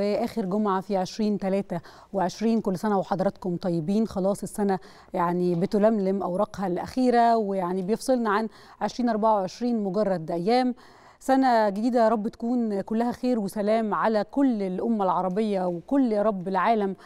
واخر جمعه في عشرين تلاتة وعشرين كل سنه وحضراتكم طيبين خلاص السنه يعني بتلملم اوراقها الاخيره ويعني بيفصلنا عن 2024 مجرد ايام سنة جديدة يا رب تكون كلها خير وسلام على كل الأمة العربية وكل يا رب العالم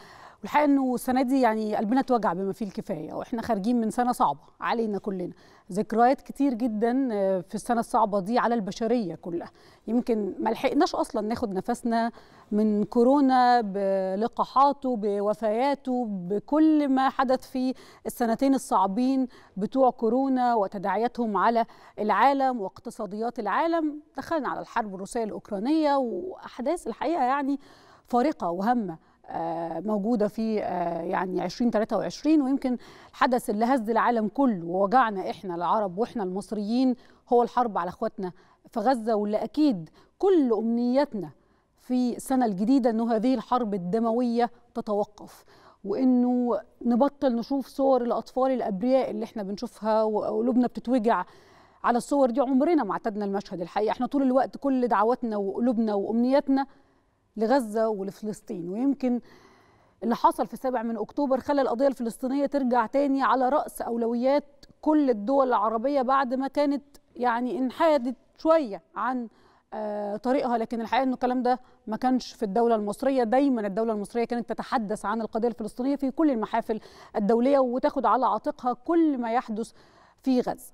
والحقيقه انه السنه دي يعني قلبنا اتوجع بما فيه الكفايه واحنا خارجين من سنه صعبه علينا كلنا ذكريات كتير جدا آه، في السنه الصعبه دي على البشريه كلها يمكن ما لحقناش اصلا ناخد نفسنا من كورونا بلقاحاته بوفياته بكل ما حدث في السنتين الصعبين بتوع كورونا وتداعياتهم على العالم واقتصاديات العالم دخلنا على الحرب الروسيه الاوكرانيه واحداث الحقيقه يعني فارقه وهامه آه، موجوده في آه، يعني 2023 ويمكن الحدث اللي هز العالم كله ووجعنا احنا العرب واحنا المصريين هو الحرب على اخواتنا في غزه واللي اكيد كل امنياتنا في السنه الجديده انه هذه الحرب الدمويه تتوقف وانه نبطل نشوف صور الاطفال الابرياء اللي احنا بنشوفها وقلوبنا بتتوجع على الصور دي عمرنا ما اعتدنا المشهد الحقيقه احنا طول الوقت كل دعواتنا وقلوبنا وامنياتنا لغزه ولفلسطين ويمكن اللي حصل في 7 من اكتوبر خلى القضيه الفلسطينيه ترجع تاني على راس اولويات كل الدول العربيه بعد ما كانت يعني انحادت شويه عن آه، طريقها لكن الحقيقه انه الكلام ده ما كانش في الدوله المصريه دايما الدوله المصريه كانت تتحدث عن القضيه الفلسطينيه في كل المحافل الدوليه وتاخد على عاتقها كل ما يحدث في غزه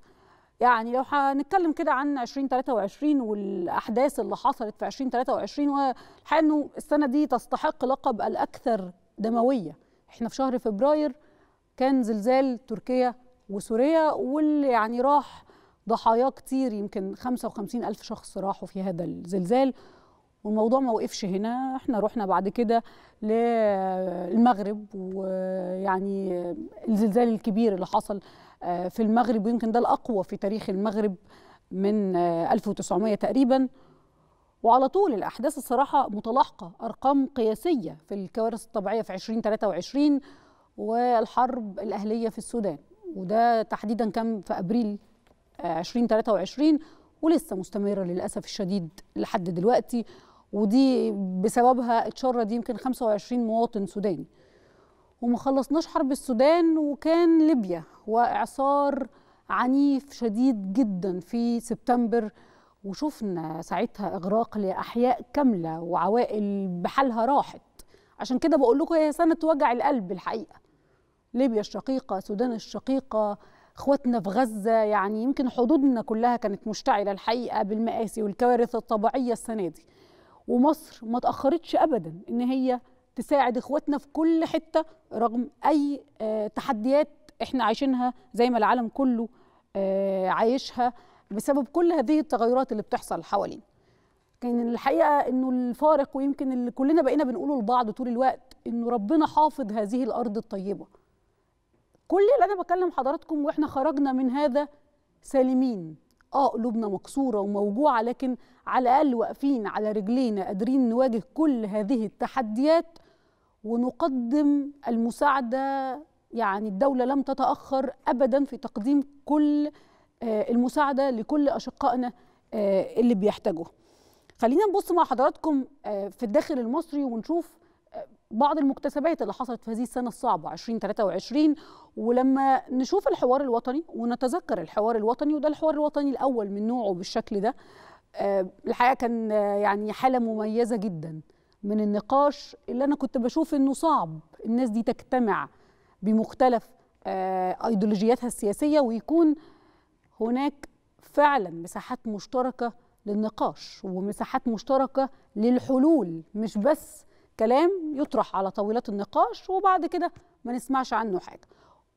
يعني لو هنتكلم كده عن 2023 والاحداث اللي حصلت في 2023 والحقيقه انه السنه دي تستحق لقب الاكثر دمويه احنا في شهر فبراير كان زلزال تركيا وسوريا واللي يعني راح ضحايا كتير يمكن 55 ألف شخص راحوا في هذا الزلزال والموضوع ما وقفش هنا احنا رحنا بعد كده للمغرب ويعني الزلزال الكبير اللي حصل آه، في المغرب ويمكن ده الأقوى في تاريخ المغرب من 1900 آه، تقريبا وعلى طول الأحداث الصراحة متلاحقة أرقام قياسية في الكوارث الطبيعية في 2023 والحرب الأهلية في السودان وده تحديدا كان في أبريل 2023 آه، ولسه مستمرة للأسف الشديد لحد دلوقتي ودي بسببها اتشرد يمكن 25 مواطن سوداني وما خلصناش حرب السودان وكان ليبيا واعصار عنيف شديد جدا في سبتمبر وشفنا ساعتها اغراق لاحياء كامله وعوائل بحالها راحت عشان كده بقول لكم هي سنه وجع القلب الحقيقه ليبيا الشقيقه السودان الشقيقه اخواتنا في غزه يعني يمكن حدودنا كلها كانت مشتعله الحقيقه بالمآسي والكوارث الطبيعيه السنه دي ومصر ما تاخرتش ابدا ان هي تساعد اخواتنا في كل حته رغم اي آه، تحديات احنا عايشينها زي ما العالم كله آه، عايشها بسبب كل هذه التغيرات اللي بتحصل حوالينا كان الحقيقه انه الفارق ويمكن اللي كلنا بقينا بنقوله لبعض طول الوقت انه ربنا حافظ هذه الارض الطيبه كل اللي انا بكلم حضراتكم واحنا خرجنا من هذا سالمين اه قلوبنا مكسوره وموجوعه لكن على الاقل واقفين على رجلينا قادرين نواجه كل هذه التحديات ونقدم المساعده يعني الدوله لم تتاخر ابدا في تقديم كل آه، المساعده لكل اشقائنا آه، اللي بيحتاجوا خلينا نبص مع حضراتكم آه، في الداخل المصري ونشوف بعض المكتسبات اللي حصلت في هذه السنه الصعبه 2023 ولما نشوف الحوار الوطني ونتذكر الحوار الوطني وده الحوار الوطني الاول من نوعه بالشكل ده الحقيقه كان يعني حاله مميزه جدا من النقاش اللي انا كنت بشوف انه صعب الناس دي تجتمع بمختلف آه، ايديولوجياتها السياسيه ويكون هناك فعلا مساحات مشتركه للنقاش ومساحات مشتركه للحلول مش بس كلام يطرح على طاولات النقاش وبعد كده ما نسمعش عنه حاجه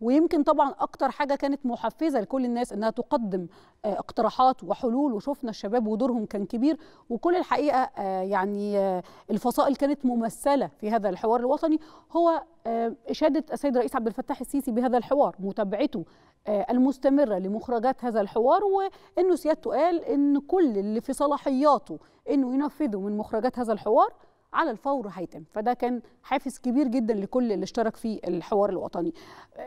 ويمكن طبعا اكتر حاجه كانت محفزه لكل الناس انها تقدم آه، اقتراحات وحلول وشفنا الشباب ودورهم كان كبير وكل الحقيقه آه، يعني آه، الفصائل كانت ممثله في هذا الحوار الوطني هو اشاده السيد الرئيس عبد الفتاح السيسي بهذا الحوار متابعته المستمره لمخرجات هذا الحوار وانه سيادته قال ان كل اللي في صلاحياته انه ينفذه من مخرجات هذا الحوار على الفور هيتم فده كان حافز كبير جدا لكل اللي اشترك في الحوار الوطني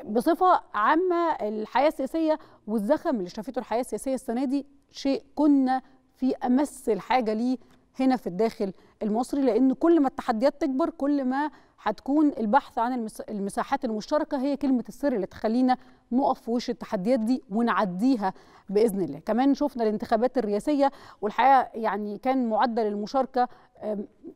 بصفه عامه الحياه السياسيه والزخم اللي شافته الحياه السياسيه السنه دي شيء كنا في امس الحاجه ليه هنا في الداخل المصري لان كل ما التحديات تكبر كل ما هتكون البحث عن المساحات المشتركه هي كلمه السر اللي تخلينا نقف في وش التحديات دي ونعديها باذن الله كمان شفنا الانتخابات الرئاسيه والحقيقه يعني كان معدل المشاركه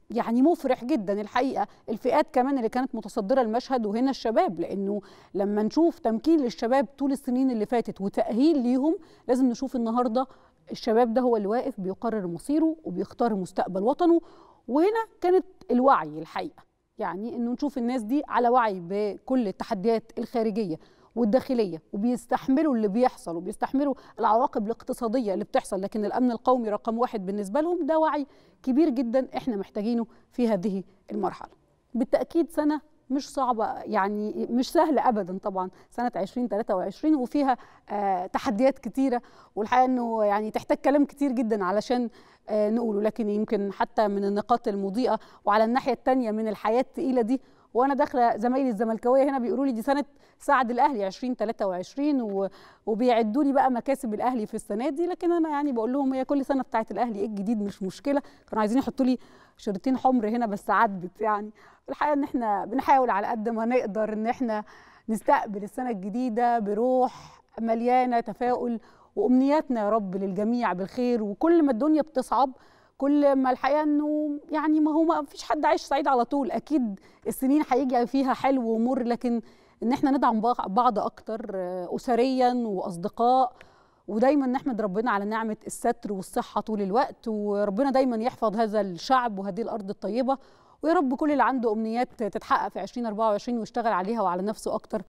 يعني مفرح جدا الحقيقه الفئات كمان اللي كانت متصدره المشهد وهنا الشباب لانه لما نشوف تمكين للشباب طول السنين اللي فاتت وتاهيل ليهم لازم نشوف النهارده الشباب ده هو اللي واقف بيقرر مصيره وبيختار مستقبل وطنه وهنا كانت الوعي الحقيقه يعني انه نشوف الناس دي على وعي بكل التحديات الخارجيه والداخليه وبيستحملوا اللي بيحصل وبيستحملوا العواقب الاقتصاديه اللي بتحصل لكن الامن القومي رقم واحد بالنسبه لهم ده وعي كبير جدا احنا محتاجينه في هذه المرحله بالتاكيد سنه مش صعبه يعني مش سهله ابدا طبعا سنه 2023 وفيها آه، تحديات كتيره والحقيقه انه يعني تحتاج كلام كتير جدا علشان آه، نقوله لكن يمكن حتى من النقاط المضيئه وعلى الناحيه التانية من الحياه الثقيله دي وانا داخله زمايلي الزملكاويه هنا بيقولوا لي دي سنه سعد الاهلي 2023 وبيعدوا لي بقى مكاسب الاهلي في السنه دي لكن انا يعني بقول لهم هي كل سنه بتاعه الاهلي ايه الجديد مش مشكله كانوا عايزين يحطوا لي شريطين حمر هنا بس عدت يعني الحقيقه ان احنا بنحاول على قد ما نقدر ان احنا نستقبل السنه الجديده بروح مليانه تفاؤل وامنياتنا يا رب للجميع بالخير وكل ما الدنيا بتصعب كل ما الحقيقه انه يعني ما هو ما فيش حد عايش سعيد على طول اكيد السنين هيجي فيها حلو ومر لكن ان احنا ندعم بعض اكتر اسريا واصدقاء ودايما نحمد ربنا على نعمه الستر والصحه طول الوقت وربنا دايما يحفظ هذا الشعب وهذه الارض الطيبه ويا رب كل اللي عنده امنيات تتحقق في 2024 ويشتغل عليها وعلى نفسه اكتر